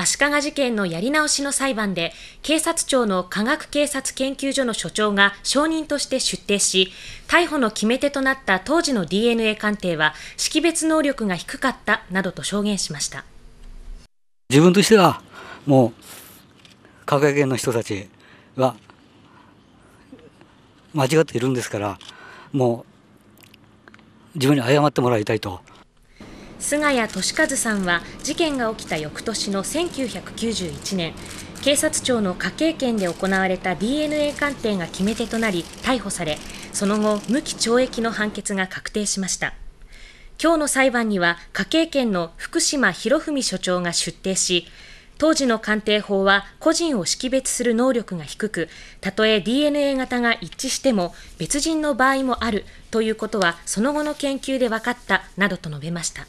足利事件のやり直しの裁判で、警察庁の科学警察研究所の所長が証人として出廷し、逮捕の決め手となった当時の DNA 鑑定は、識別能力が低かったなどと証言しました。自分としては、もう、科学研の人たちは、間違っているんですから、もう、自分に謝ってもらいたいと。菅谷俊和さんは事件が起きた翌年の1991年警察庁の科警研で行われた DNA 鑑定が決め手となり逮捕されその後無期懲役の判決が確定しました今日の裁判には科警研の福島博文所長が出廷し当時の鑑定法は個人を識別する能力が低くたとえ DNA 型が一致しても別人の場合もあるということはその後の研究で分かったなどと述べました